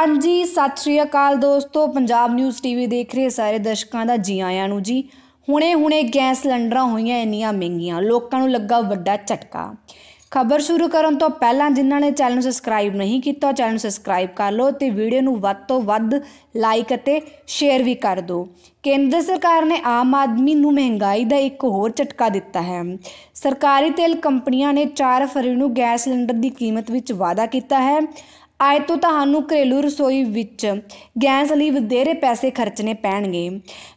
ਹਾਂਜੀ ਸਤਿ ਸ਼੍ਰੀ ਅਕਾਲ ਦੋਸਤੋ ਪੰਜਾਬ ਨਿਊਜ਼ ਟੀਵੀ ਦੇਖ ਰਹੇ ਸਾਰੇ ਦਰਸ਼ਕਾਂ ਦਾ ਜੀ ਆਇਆਂ ਨੂੰ ਜੀ ਹੁਣੇ-ਹੁਣੇ ਗੈਸ ਸਿਲੰਡਰਾਂ ਹੋਈਆਂ ਇੰਨੀਆਂ ਮਹਿੰਗੀਆਂ ਲੋਕਾਂ ਨੂੰ ਲੱਗਾ ਵੱਡਾ ਝਟਕਾ ਖਬਰ ਸ਼ੁਰੂ ਕਰਨ ਤੋਂ ਪਹਿਲਾਂ ਜਿਨ੍ਹਾਂ ਨੇ ਚੈਨਲ ਨੂੰ ਸਬਸਕ੍ਰਾਈਬ ਨਹੀਂ ਕੀਤਾ ਚੈਨਲ ਨੂੰ ਸਬਸਕ੍ਰਾਈਬ ਕਰ ਲਓ ਤੇ ਵੀਡੀਓ ਨੂੰ ਵੱਧ ਤੋਂ ਵੱਧ ਲਾਈਕ ਅਤੇ ਸ਼ੇਅਰ ਵੀ ਕਰ ਦਿਓ ਕੇਂਦਰ ਸਰਕਾਰ ਨੇ ਆਮ ਆਦਮੀ ਨੂੰ ਮਹਿੰਗਾਈ ਦਾ ਇੱਕ ਹੋਰ ਝਟਕਾ ਦਿੱਤਾ ਹੈ ਸਰਕਾਰੀ ਤੇਲ ਕੰਪਨੀਆਂ ਨੇ 4 ਫਰਵਰੀ ਨੂੰ ਗੈਸ ਸਿਲੰਡਰ ਦੀ ਕੀਮਤ ਵਿੱਚ ਵਾਅਦਾ ਕੀਤਾ ਹੈ ਅੱਜ ਤੋਂ ਤੁਹਾਨੂੰ ਘਰੇਲੂ ਰਸੋਈ ਵਿੱਚ ਗੈਸ ਲਈ ਵਧੇਰੇ ਪੈਸੇ ਖਰਚਣੇ ਪੈਣਗੇ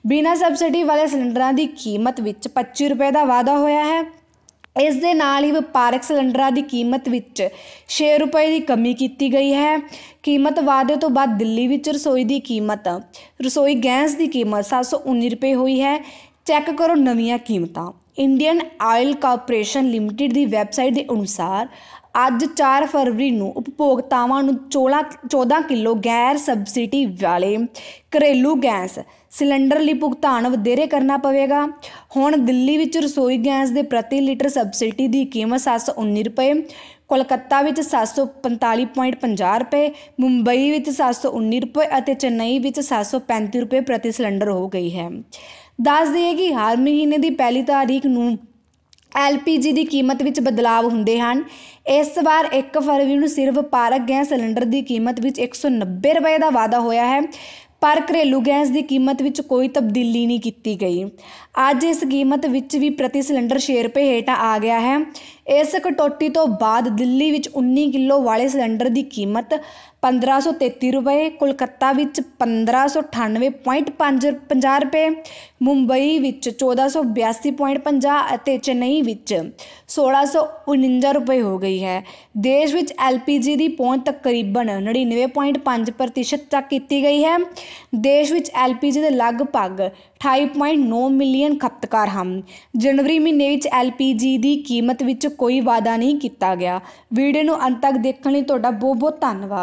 ਬਿਨਾਂ ਸਬਸਿਡੀ ਵਾਲੇ ਸਿਲੰਡਰਾਂ ਦੀ ਕੀਮਤ ਵਿੱਚ 25 ਰੁਪਏ ਦਾ ਵਾਧਾ ਹੋਇਆ ਹੈ ਇਸ ਦੇ ਨਾਲ ਹੀ ਵਪਾਰਕ ਸਿਲੰਡਰਾਂ ਦੀ ਕੀਮਤ ਵਿੱਚ 6 ਰੁਪਏ ਦੀ ਕਮੀ ਕੀਤੀ ਗਈ ਹੈ ਕੀਮਤ ਵਾਧੇ ਤੋਂ ਬਾਅਦ ਦਿੱਲੀ ਵਿੱਚ ਰਸੋਈ ਦੀ ਕੀਮਤ ਰਸੋਈ ਗੈਸ ਦੀ ਕੀਮਤ 719 ਰੁਪਏ ਹੋਈ ਹੈ ਚੈੱਕ ਕਰੋ ਨਵੀਆਂ ਕੀਮਤਾਂ ਇੰਡੀਅਨ ਆਇਲ ਕਾਰਪੋਰੇਸ਼ਨ ਲਿਮਟਿਡ ਦੀ ਵੈਬਸਾਈਟ ਦੇ ਅਨੁਸਾਰ ਅੱਜ 4 ਫਰਵਰੀ ਨੂੰ ਉਪਭੋਗਤਾਵਾਂ ਨੂੰ 14 ਕਿਲੋ ਗੈਰ ਸਬਸਿਡੀ ਵਾਲੇ ਘਰੇਲੂ ਗੈਸ ਸਿਲੰਡਰ ਲਈ ਭੁਗਤਾਨ ਵਧੇਰੇ ਕਰਨਾ ਪਵੇਗਾ ਹੁਣ ਦਿੱਲੀ ਵਿੱਚ ਰਸੋਈ ਗੈਸ ਦੇ ਪ੍ਰਤੀ ਲੀਟਰ ਸਬਸਿਡੀ ਦੀ ਕੀਮਤ 719 ਰੁਪਏ ਕੋਲਕਾਤਾ ਵਿੱਚ 745.50 ਰੁਪਏ ਮੁੰਬਈ ਵਿੱਚ 719 ਰੁਪਏ ਅਤੇ ਚੇਨਈ ਵਿੱਚ 735 ਰੁਪਏ ਪ੍ਰਤੀ ਸਿਲੰਡਰ ਹੋ ਗਈ ਹੈ ਦੱਸ ਦਈਏ ਕਿ ਹਰ ਮਹੀਨੇ ਦੀ ਪਹਿਲੀ ਤਾਰੀਖ ਨੂੰ LPG ਦੀ ਕੀਮਤ ਵਿੱਚ ਬਦਲਾਅ ਹੁੰਦੇ ਹਨ ਇਸ ਵਾਰ 1 ਫਰਵਰੀ ਨੂੰ ਸਿਰਫ ਪਾਰਕ ਗੈਸ ਸਿਲੰਡਰ ਦੀ ਕੀਮਤ ਵਿੱਚ 190 ਰੁਪਏ ਦਾ ਵਾਧਾ ਹੋਇਆ ਹੈ ਪਰ ਘਰੇਲੂ ਗੈਸ ਦੀ ਕੀਮਤ ਵਿੱਚ ਕੋਈ ਤਬਦੀਲੀ ਨਹੀਂ ਕੀਤੀ ਗਈ ਅੱਜ ਇਸ ਕੀਮਤ ਵਿੱਚ ਵੀ ਪ੍ਰਤੀ ਸਿਲੰਡਰ 6 ਰੁਪਏ ਹੇਟ ਆ ਗਿਆ ਹੈ ਇਸ ਕਟੌਤੀ ਤੋਂ ਬਾਅਦ ਦਿੱਲੀ ਵਿੱਚ 19 ਕਿਲੋ ਵਾਲੇ ਸਿਲੰਡਰ ਦੀ ਕੀਮਤ 1533 ਰੁਪਏ ਕੋਲਕਾਤਾ ਵਿੱਚ 1598.50 ਰੁਪਏ ਮੁੰਬਈ ਵਿੱਚ 1482.50 ਅਤੇ ਚੇਨਈ ਵਿੱਚ 1649 ਰੁਪਏ ਹੋ ਗਈ ਹੈ ਦੇਸ਼ ਵਿੱਚ ਐਲਪੀਜੀ ਦੀ ਪਹੁੰਚ ਤਕਰੀਬਨ 99.5% ਤੱਕ ਕੀਤੀ ਗਈ ਹੈ ਦੇਸ਼ ਵਿੱਚ ਐਲਪੀਜੀ ਦੇ ਲਗਭਗ 28.9 ਮਿਲੀਅਨ ਖਪਤਕਾਰ ਹਨ ਜਨਵਰੀ ਮਹੀਨੇ ਵਿੱਚ ਐਲਪੀਜੀ ਦੀ ਕੀਮਤ ਵਿੱਚ ਕੋਈ ਵਾਧਾ ਨਹੀਂ ਕੀਤਾ ਗਿਆ ਵੀਡੀਓ ਨੂੰ ਅੰਤ ਤੱਕ ਦੇਖਣ ਲਈ ਤੁਹਾਡਾ ਬਹੁਤ ਬਹੁਤ ਧੰਨਵਾਦ